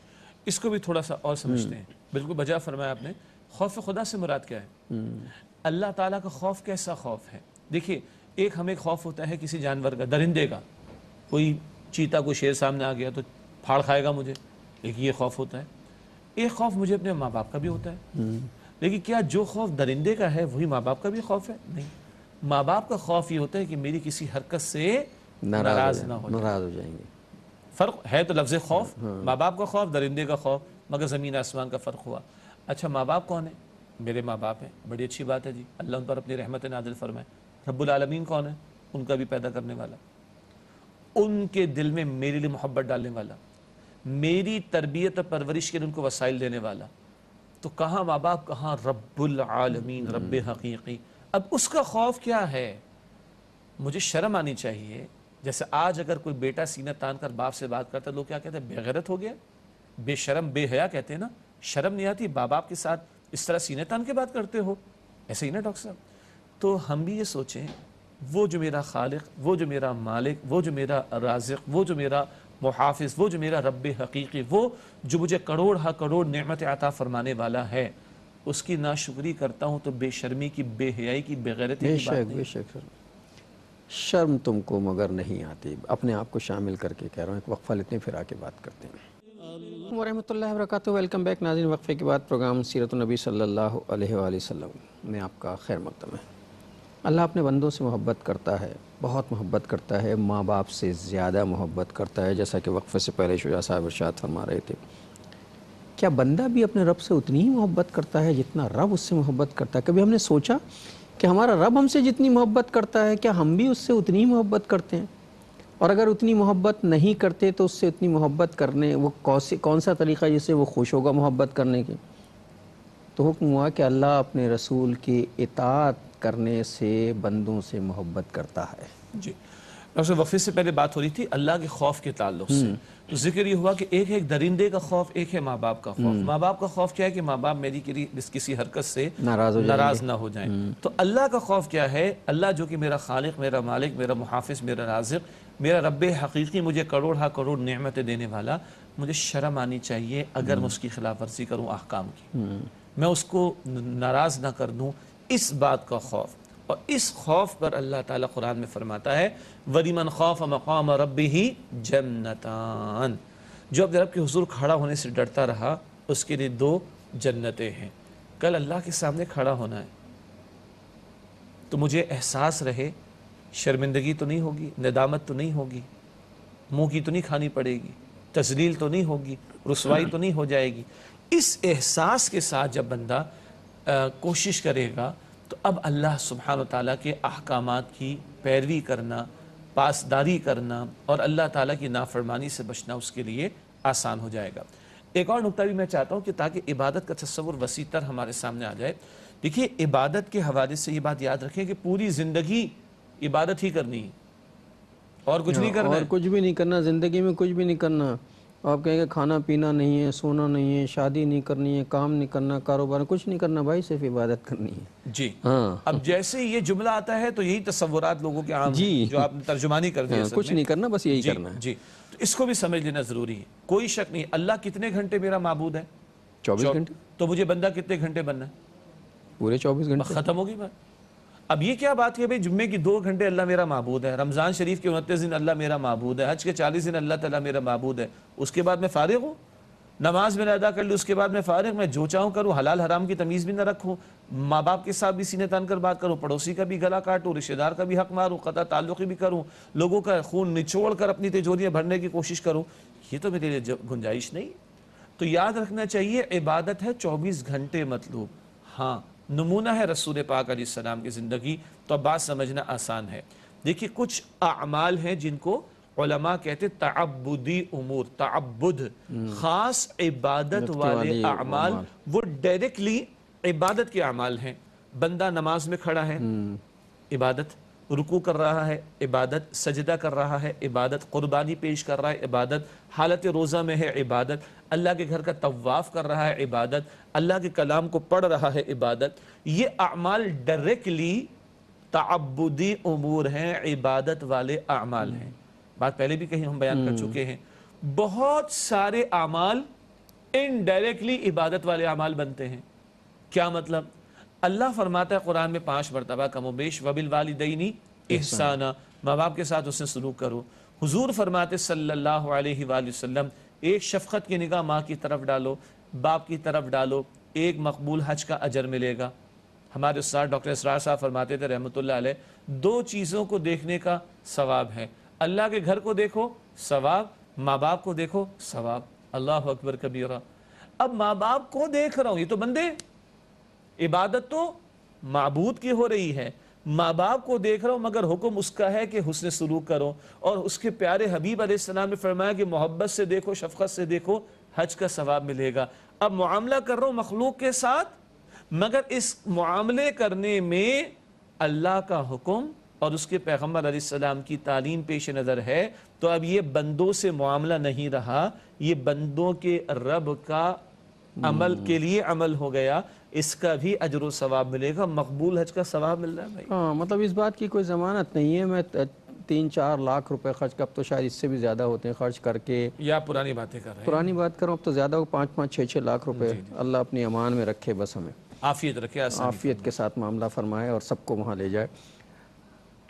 इसको भी थोड़ा सा और समझते हैं हम्म। बिल्कुल बजा फरमाया आपने खौफ खुदा से मुराद क्या है हम्म। अल्लाह ताला का खौफ कैसा खौफ है देखिए एक हमें खौफ होता है किसी जानवर का दरिंदे का कोई चीता कोई शेर सामने आ गया तो फाड़ खाएगा मुझे लेकिन ये खौफ होता है एक खौफ मुझे अपने माँ बाप का भी होता है लेकिन हम्म। क्या जो खौफ दरिंदे का है वही माँ बाप का भी खौफ है नहीं माँ बाप का खौफ ये होता है कि मेरी किसी हरकत से नाराज ना हो नाराज हो जाएंगे फ़र्क है तो लफ्ज़ खौफ हाँ। माँ बाप का खौफ दरिंदे का खौफ मगर ज़मीन आसमान का फ़र्क हुआ अच्छा माँ बाप कौन है मेरे माँ बाप हैं बड़ी अच्छी बात है जी अल्लाह उन पर अपनी रहमत नाजिल फरमाए रबालमीन कौन है उनका भी पैदा करने वाला उनके दिल में मेरे लिए मोहब्बत डालने वाला मेरी तरबियत और परवरिश के लिए उनको वसाइल देने वाला तो कहाँ माँ बाप कहाँ रब्बुलमीन हम्म। रब हकीकी अब उसका खौफ क्या है मुझे शर्म आनी चाहिए जैसे आज अगर कोई बेटा सीना तान कर बाप से बात करता है लोग क्या कहते हैं बेगैरत हो गया बेशरम बेहया कहते हैं ना शर्म नहीं आती माँ बाप के साथ इस तरह सीने तान के बात करते हो ऐसे ही ना डॉक्टर साहब तो हम भी ये सोचें वो जो मेरा खालिक वो जो मेरा मालिक वो जो मेरा राजिक वो जो मेरा मुहाफ़ वो जो मेरा रब हकीकी वो जो मुझे करोड़ हा करोड़ नमत आता फरमाने वाला है उसकी नाशुक्री करता हूँ तो बेशर्मी की बेहयाई की बगैर शर्म तुमको मगर नहीं आती अपने आप को शामिल करके कह रहा हूँ एक वक्फ़ा लेते हैं फिर आके बात करते हैं वरहमल वरक वेलकम बैक नाजिन वक्फे के बाद प्रोग्राम सीरत नबी सल्ला अलैहि में आपका खैर मकदम है अल्लाह अपने बंदों से मोहब्बत करता है बहुत मोहब्बत करता है माँ बाप से ज़्यादा मोहब्बत करता है जैसा कि वक्फे से पहले शुजा साहब इरशाद फरमा रहे थे क्या बंदा भी अपने रब से उतनी ही मोहब्बत करता है जितना रब उससे मोहब्बत करता है कभी हमने सोचा कि हमारा रब हमसे जितनी मोहब्बत करता है क्या हम भी उससे उतनी ही मोहब्बत करते हैं और अगर उतनी मोहब्बत नहीं करते तो उससे उतनी मोहब्बत करने वो कौन से कौन सा तरीक़ा जिससे वो खुश होगा मोहब्बत करने के तो हुक्म हुआ कि अल्लाह अपने रसूल के इतात करने से बंदों से मोहब्बत करता है जी डॉक्टर वफ़ी से पहले बात हो रही थी अल्लाह के खौफ के ताल्लुक से हम्म। तो जिक्र ये हुआ कि एक है एक दरिंदे का खौफ एक है माँ बाप का खौफ हम्म। माँ बाप का खौफ क्या है कि माँ बाप मेरी किसी हरकत से नाराज नाराज ना हो जाए हम्म। तो अल्लाह का खौफ क्या है अल्लाह जो कि मेरा खालिक मेरा मालिक मेरा मुहाफ़ मेरा नाजिक मेरा रब हकीकी मुझे करोड़ हा करोड़ नियमतें देने वाला मुझे शर्म आनी चाहिए अगर मैं हम्म। उसकी खिलाफ वर्जी करूँ अहकाम की मैं उसको नाराज़ ना कर दूँ इस बात का खौफ और इस खौफ पर अल्लाह ताला कुरान में फरमाता है वरीमन खौफ मकाम रब ही जन्नतान जो अब रब के हजूर खड़ा होने से डरता रहा उसके लिए दो जन्नतें हैं कल अल्लाह के सामने खड़ा होना है तो मुझे एहसास रहे शर्मिंदगी तो नहीं होगी नदामत तो नहीं होगी मुँह की तो नहीं खानी पड़ेगी तजलील तो नहीं होगी रसवाई तो नहीं हो जाएगी इस एहसास के साथ जब बंदा आ, कोशिश करेगा तो अब अल्लाह सुबहान तला के अहकाम की पैरवी करना पासदारी करना और अल्लाह ताला की नाफरमानी से बचना उसके लिए आसान हो जाएगा एक और नुकता भी मैं चाहता हूँ कि ताकि इबादत का तस्वुर वसी तर हमारे सामने आ जाए देखिए इबादत के हवाले से ये बात याद रखें कि पूरी ज़िंदगी इबादत ही करनी और कुछ नहीं करना और कुछ भी नहीं करना ज़िंदगी में कुछ भी नहीं करना आप कहेंगे खाना पीना नहीं है सोना नहीं है शादी नहीं करनी है काम नहीं करना कारोबार कुछ नहीं करना भाई सिर्फ इबादत करनी है जी हाँ अब जैसे ये जुमला आता है तो यही तस्वुरात लोगों के आम जी जो आपने तर्जुमानी कर दिया हाँ, कुछ नहीं करना बस यही करना है जी तो इसको भी समझ लेना ज़रूरी है कोई शक नहीं अल्लाह कितने घंटे मेरा मबूद है चौबीस घंटे तो मुझे बंदा कितने घंटे बनना है पूरे चौबीस घंटे ख़त्म होगी बात अब ये क्या बात है भाई जुम्मे की दो घंटे अल्लाह मेरा महबूद है रमज़ान शरीफ के उनतीस दिन अल्लाह मेरा महबूद है हज के चालीस दिन अल्लाह तला मेरा महबूद है उसके बाद मैं फ़ारिग हूँ नमाज मैंने अदा कर ली उसके बाद मैं फ़ारिग मैं जो चाहूँ करूँ हलाल हराम की तमीज़ भी ना रखूँ माँ बाप के साथ भी सीने तान कर बात करूँ पड़ोसी का भी गला काटूँ रिश्तेदार का भी हक मारूँ कदा ताल्लुक़ भी करूँ लोगों का खून निचोड़ कर अपनी तिजोरियाँ भरने की कोशिश करूँ ये तो मेरे लिए गुंजाइश नहीं तो याद रखना चाहिए इबादत है चौबीस घंटे मतलूब हाँ नमूना है रसूल पाक सलाम की ज़िंदगी तो अब बात समझना आसान है देखिए कुछ अमाल हैं जिनको कहते तबुदी उमूर तबुद हम्म। ख़ास इबादत वाले अमाल वो डायरेक्टली इबादत के अमाल हैं बंदा नमाज में खड़ा है हम्म। इबादत रुकू कर रहा है इबादत सजदा कर रहा है इबादत क़ुरबानी पेश कर रहा है इबादत हालत रोज़ा में है इबादत अल्लाह के घर का तवाफ़ कर रहा है इबादत अल्लाह के कलाम को पढ़ रहा है इबादत ये अमाल डायरेक्टली तबुदी अमूर हैं इबादत वाले अमाल हैं बात पहले भी कहीं हम बयान कर हम्म। चुके हैं बहुत सारे अमाल इनडायरेक्टली इबादत वाले अमाल बनते हैं क्या मतलब अल्लाह फरमाता है कुरान में पांच मरतबा कमो बेश वबिल वालदनी एहसाना माँ बाप के साथ उसने सलूक करो हुजूर फरमाते सल्लल्लाहु अलैहि वसल्लम एक शफकत की निगाह माँ की तरफ डालो बाप की तरफ डालो एक मकबूल हज का अजर मिलेगा हमारे उस्ताद डॉक्टर इसरार साहब फरमाते थे रहमत दो चीज़ों को देखने का सवाब है अल्लाह के घर को देखो सवाब माँ बाप को देखो सवाब अल्लाह अकबर कबीरा अब माँ बाप को देख रहा हूँ ये तो बंदे इबादत तो मबूद की हो रही है माँ बाप को देख रहा हूँ मगर हुक्म उसका है कि हुसन सलूक करो और उसके प्यारे हबीब आसमाम ने फरमाया कि मोहब्बत से देखो शफकत से देखो हज का सवाब मिलेगा अब मामला कर रहा हूँ मखलूक के साथ मगर इस मामले करने में अल्लाह का हुक्म और उसके पैगम्बर सलाम की तालीम पेश नज़र है तो अब ये बंदों से मामला नहीं रहा ये बंदों के रब का अमल हम्म। के लिए अमल हो गया इसका भी अजर सवाब मिलेगा मकबूल हज का सवाब मिल रहा है भाई हाँ मतलब इस बात की कोई ज़मानत नहीं है मैं तीन चार लाख रुपए खर्च कब तो शायद इससे भी ज़्यादा होते हैं खर्च करके या पुरानी बातें कर रहे हैं पुरानी बात करूँ अब तो ज़्यादा हो पाँच पाँच छः छः लाख रुपए अल्लाह अपनी अमान में रखे बस हमें आफियत रखे आफियत के साथ मामला फरमाए और सबको वहाँ ले जाए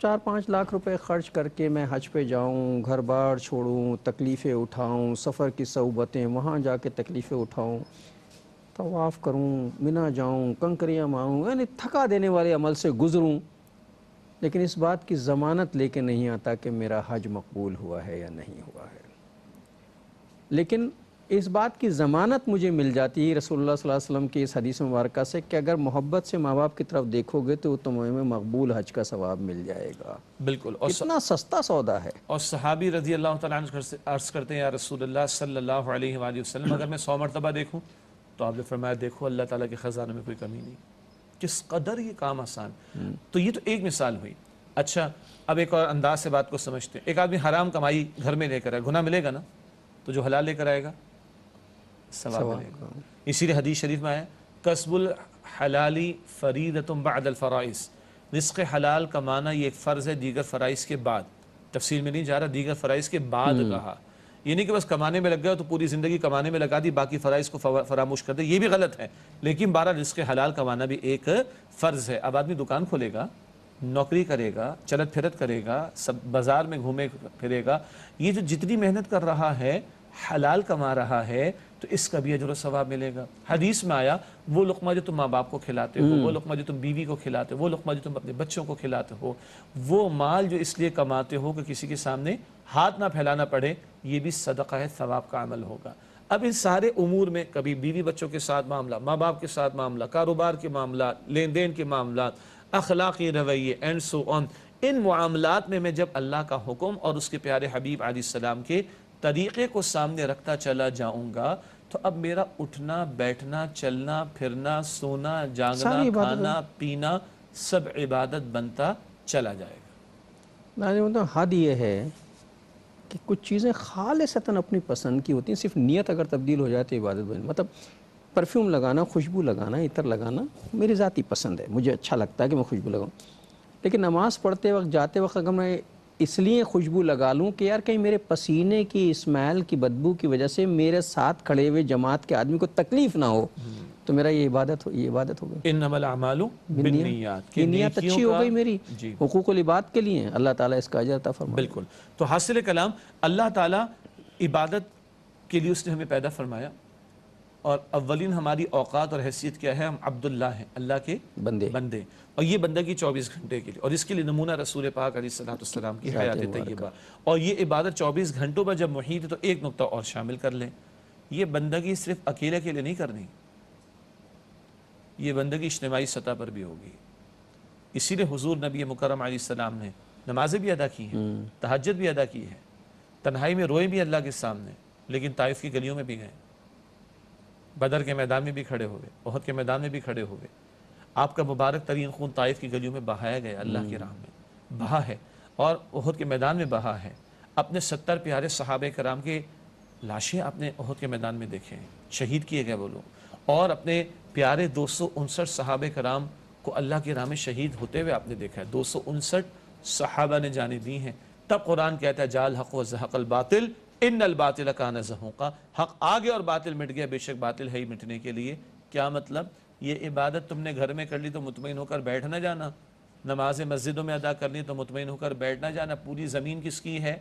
चार पाँच लाख रुपए खर्च करके मैं हज पे जाऊँ घर बार छोड़ूँ तकलीफ़ें उठाऊँ सफ़र की सहूबतें वहाँ जाके तकलीफ़ें उठाऊँ तवाफ़ करूँ मिना जाऊँ कंकरियाँ मारूँ यानी थका देने वाले अमल से गुज़रूँ लेकिन इस बात की ज़मानत लेके नहीं आता कि मेरा हज मकबूल हुआ है या नहीं हुआ है लेकिन इस बात की ज़मानत मुझे मिल जाती है रसोल्ला वसम की इस हदीस मुबारक से कि अगर मोहब्बत से माँ बाप की तरफ देखोगे तो तुम्हें मकबूल हज का सवाब मिल जाएगा बिल्कुल और इतना सस्ता सौदा है और सहाबी रजी अल्लाह तर्ज करते हैं या रसोल्ला सल्ला वसलम अगर मैं सौ मरतबा देखूँ तो आपने फरमाया देखो अल्लाह ताला के ख़जाने में कोई कमी नहीं किस कदर ये काम आसान हम्म। तो ये तो एक मिसाल हुई अच्छा अब एक और अंदाज से बात को समझते हैं एक आदमी हराम कमाई घर में लेकर आए गुना मिलेगा ना तो जो हलाल लेकर आएगा सवाल मिलेगा इसीलिए हदीस शरीफ में आया कसबुल हलाली फरीद तुम फ़राइज़ रिस्क हलाल कमाना ये एक फ़र्ज़ है दीगर फ़राइज़ के बाद तफसील में नहीं जा रहा दीगर फ़राइज़ के बाद हम्म। कहा ये नहीं कि बस कमाने में लग गया तो पूरी ज़िंदगी कमाने में लगा दी बाकी फ़राइज़ को फरामोश कर दे ये भी गलत है लेकिन बारह रिस्क हलाल कमाना भी एक फ़र्ज़ है अब आदमी दुकान खोलेगा नौकरी करेगा चलत फिरत करेगा सब बाज़ार में घूमे फिरेगा ये जो जितनी मेहनत कर रहा है हलाल कमा रहा है तो इसका भी अजर सवाब मिलेगा हदीस में आया वो लुकमा जो तुम माँ बाप को खिलाते हो वो हम्म। लुकमा जो तुम बीवी को खिलाते हो वो लुकमा जो तुम अपने बच्चों को खिलाते हो वो माल जो इसलिए कमाते हो कि किसी के सामने हाथ ना फैलाना पड़े ये भी सदका है सवाब का अमल होगा अब इन सारे उमूर में कभी बीवी बच्चों के साथ मामला माँ बाप के साथ मामला कारोबार के मामला लेन देन के मामला अखलाक़ी रवैये एंड सो ऑन इन मामला में मैं जब अल्लाह का हुक्म और उसके प्यारे हबीब आसमाम के तरीक़े को सामने रखता चला जाऊँगा तो अब मेरा उठना बैठना चलना फिरना सोना जागना खाना पीना सब इबादत बनता चला जाएगा मतलब हद ये है कि कुछ चीज़ें खाल सतन अपनी पसंद की होती हैं सिर्फ नीयत अगर तब्दील हो जाए तो इबादत बन मतलब परफ्यूम लगाना खुशबू लगाना इतर लगाना मेरी ज़ाती पसंद है मुझे अच्छा लगता है कि मैं खुशबू लगाऊँ लेकिन नमाज़ पढ़ते वक्त जाते वक्त अगर मैं इसलिए खुशबू लगा लूँ कि यार कहीं मेरे पसीने की स्मैल की बदबू की वजह से मेरे साथ खड़े हुए जमात के आदमी को तकलीफ़ ना हो तो मेरा ये इबादत हो ये इबादत हो गई इन नीयत अच्छी हो गई मेरी हकूक़ल इबाद के लिए अल्लाह ताला इसका अजरता फरमा बिल्कुल तो हासिल कलाम अल्लाह ताला इबादत के लिए उसने हमें पैदा फरमाया और अवलिन हमारी औकात और हैसियत क्या है हम अब्दुल्ला हैं अल्लाह के बंदे बंदे और ये बंदा की 24 घंटे के लिए और इसके लिए नमूना रसूल पाक सलाम की हयात तैयबा और ये इबादत 24 घंटों पर जब मुहित है तो एक नुकता और शामिल कर लें ये बंदगी सिर्फ अकेले के लिए नहीं करनी ये बंदगी इजमाही सतह पर भी होगी इसीलिए हजूर नबी मुकरम आसमाम ने नमाजें भी अदा की हैं हम्म। तहजद भी अदा की है तन्हाई में रोए भी अल्लाह के सामने लेकिन ताइफ की गलियों में भी गए बदर के मैदान में भी खड़े हुए बहुत के मैदान में भी खड़े हुए आपका मुबारक तरीन खून ताइफ की गलियों में बहाया गया अल्लाह के हम्म। राह में बहा है और ओहद के मैदान में बहा है अपने सत्तर प्यारे सहाब कराम के लाशें आपने ओहद के मैदान में देखे हैं शहीद किए गए वो लोग और अपने प्यारे दो सौ उनसठ साहब कराम को अल्लाह के राम शहीद होते हुए आपने देखा है दो सौ उनसठ सहाबा ने जाने दी हैं तब कुरान कहता है जाल हक वक़ल बातिल इन अलबातिल का नजहों का हक आ गया और बातिल मिट गया बेशक बातिल है ही मिटने के लिए क्या मतलब ये इबादत तुमने घर में कर ली तो मुतमिन होकर बैठ ना जाना नमाज मस्जिदों में अदा करनी तो मुतमिन होकर बैठ ना जाना पूरी ज़मीन किसकी है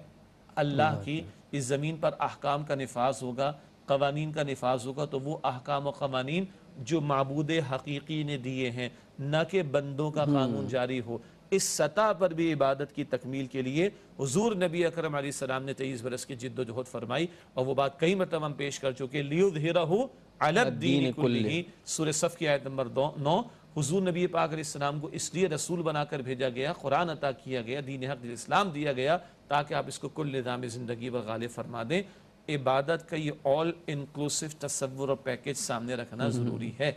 अल्लाह की इस ज़मीन पर अहकाम का नफाज होगा कवानीन का नफाज होगा तो वो अहकाम कवानीन जो मबूद हकीकी ने दिए हैं न कि बंदों का कानून हम्म। जारी हो इस सतह पर भी इबादत की तकमील के लिए हजूर नबी अक्रम सलाम ने तेईस बरस की जिद्दोजहद फरमाई और वह बात कई मतलब हम पेश कर चुके लियुरा हो अलदीन सुर सफ़ की आयत नंबर दो नौ हजूर नबी पाक को इसलिए रसूल बनाकर भेजा गया कुरान अता किया गया दीन हक इस्लाम दिया गया ताकि आप इसको कुल निज़ाम ज़िंदगी पर गालिब फरमा दें इबादत का ये ऑल इंक्लूसिव तस्वुर और पैकेज सामने रखना हम्म, हम्म। ज़रूरी है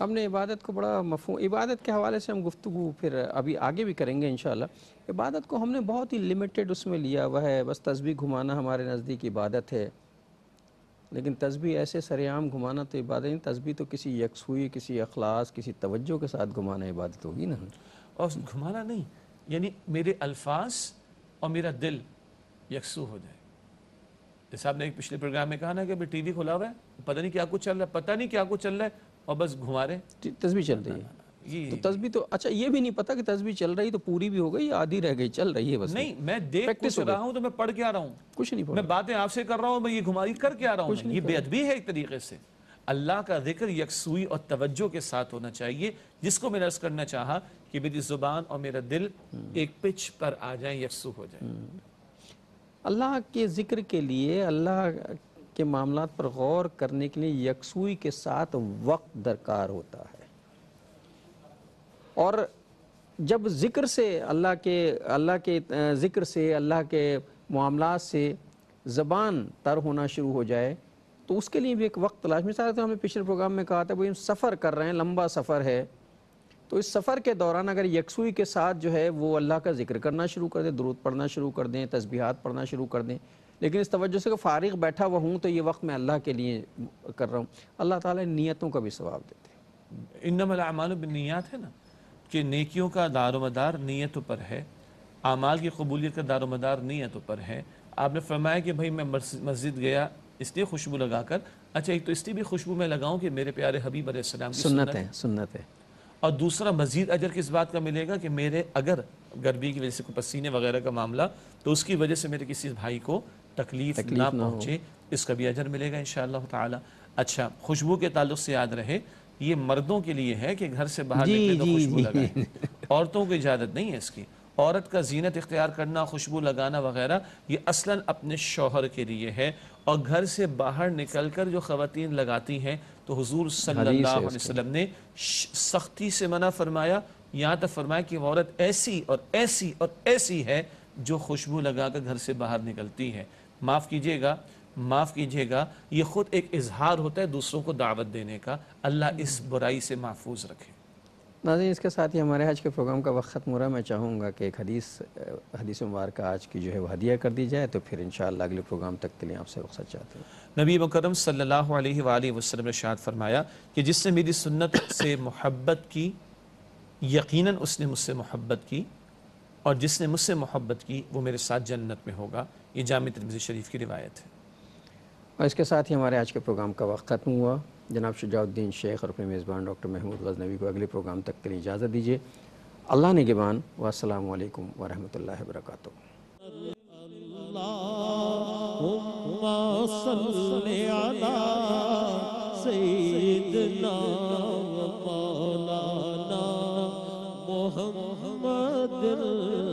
हमने इबादत को बड़ा मफहम इबादत के हवाले से हम गुफ्तु फिर अभी आगे भी करेंगे इन इबादत को हमने बहुत ही लिमिटेड उसमें लिया हुआ है बस तस्वीर घुमाना हमारे नज़दीक इबादत है लेकिन तस्वीर ऐसे सरेआम घुमाना तो इबादत नहीं तस्वीर तो किसी यकसुई किसी अखलास किसी तवज्जो के साथ घुमाना इबादत होगी ना और घुमाना नहीं यानी मेरे अल्फाज और मेरा दिल यकसू हो जाए जैसे आपने एक पिछले प्रोग्राम में कहा ना कि टी वी खुला हुआ है पता नहीं क्या कुछ चल रहा है पता नहीं क्या कुछ चल रहा है और बस घुमा रहे तस्वीर चल रही है तो तस्वीर तो अच्छा ये भी नहीं पता कि तस्वीर चल रही तो पूरी भी हो गई आधी रह गई चल रही है बस नहीं मैं देख कुछ रहा हूँ तो मैं पढ़ के आ रहा हूँ कुछ नहीं मैं बातें आपसे कर रहा हूँ मैं ये घुमाई करके आ रहा हूँ ये बेअदबी है एक तरीके से अल्लाह का जिक्र यकसुई और तवज्जो के साथ होना चाहिए जिसको मैं अर्ज करना चाहा कि मेरी जुबान और मेरा दिल हम्म। एक पिच पर आ जाए यकसू हो जाए हम्म। अल्लाह के ज़िक्र के लिए अल्लाह के मामला पर गौर करने के लिए यकसुई के साथ वक्त दरकार होता है और जब ज़िक्र से अल्लाह के अल्लाह के ज़िक्र से अल्लाह के मामला से ज़बान तर होना शुरू हो जाए तो उसके लिए भी एक वक्त तलाश मिसाल तो हमने पिछले प्रोग्राम में कहा था भाई हम सफ़र कर रहे हैं लंबा सफ़र है तो इस सफ़र के दौरान अगर यकसुई के साथ जो है वो अल्लाह का जिक्र करना शुरू कर दें दरूद पढ़ना शुरू कर दें तस्बीहात पढ़ना शुरू कर दें लेकिन इस तवज्जो से फ़ारिग बैठा हुआ हूँ तो ये वक्त मैं अल्लाह के लिए कर रहा हूँ अल्लाह ताला नीयतों का भी सवाब देते हैं नीयत है ना कि नेकियों का मदार नीयतों पर है आमाल की कबूलियत का मदार नीयतों पर है आपने फरमाया कि भाई मैं मस्जिद गया इसलिए खुशबू लगा कर अच्छा एक तो इसलिए भी खुशबू मैं लगाऊँ कि मेरे प्यारे हबीब सलाम सुन्नत है सुन्नत है और दूसरा मजीद अजर किस बात का मिलेगा कि मेरे अगर गर्मी की वजह से कोई पसीने वगैरह का मामला तो उसकी वजह से मेरे किसी भाई को तकलीफ, तकलीफ ना, ना पहुँचे इसका भी अजर मिलेगा इन ताला अच्छा खुशबू के ताल्लुक से याद रहे ये मर्दों के लिए है कि घर से बाहर निकले तो खुशबू लगाए औरतों को इजाज़त नहीं है इसकी औरत का जीनत इख्तियार करना खुशबू लगाना वगैरह ये असला अपने शोहर के लिए है और घर से बाहर निकलकर जो खातन लगाती हैं तो हजूर सल्लल्लाहु अलैहि वसल्लम ने सख्ती से मना फरमाया यहाँ तक फरमाया कि औरत ऐसी और ऐसी और ऐसी है जो खुशबू लगाकर घर से बाहर निकलती है माफ़ कीजिएगा माफ़ कीजिएगा ये ख़ुद एक इजहार होता है दूसरों को दावत देने का अल्लाह इस बुराई से महफूज रखे नाजी इसके साथ ही हमारे आज के प्रोग्राम का वक्त ख़त्म हो रहा है मैं चाहूँगा कि एक हदीस हदीस मुबारक आज की जो है वह हदिया कर दी जाए तो फिर इन अगले प्रोग्राम तक के लिए आपसे रुख्सत चाहते हैं नबी मकरम सल्लल्लाहु ने शाद फरमाया कि जिसने मेरी सुन्नत से मोहब्बत की यकीनन उसने मुझसे मोहब्बत की और जिसने मुझसे मोहब्बत की वो मेरे साथ जन्नत में होगा ये जाम तरमी शरीफ की रिवायत है और इसके साथ ही हमारे आज के प्रोग्राम का वक्त ख़त्म हुआ जनाब शुजाउद्दीन शेख और अपने मेज़बान डॉक्टर महमूद गजनवी को अगले प्रोग्राम तक के लिए इजाज़त दीजिए अल्लाह ने गिबान वालेकुम वरहमल वरक मोहम्मद